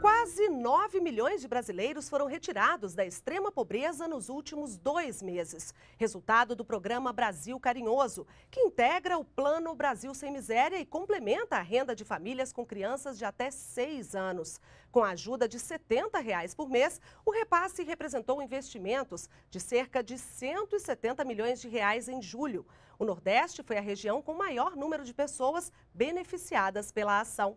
Quase 9 milhões de brasileiros foram retirados da extrema pobreza nos últimos dois meses. Resultado do programa Brasil Carinhoso, que integra o Plano Brasil Sem Miséria e complementa a renda de famílias com crianças de até 6 anos. Com a ajuda de R$ 70 reais por mês, o repasse representou investimentos de cerca de 170 milhões de reais em julho. O Nordeste foi a região com maior número de pessoas beneficiadas pela ação.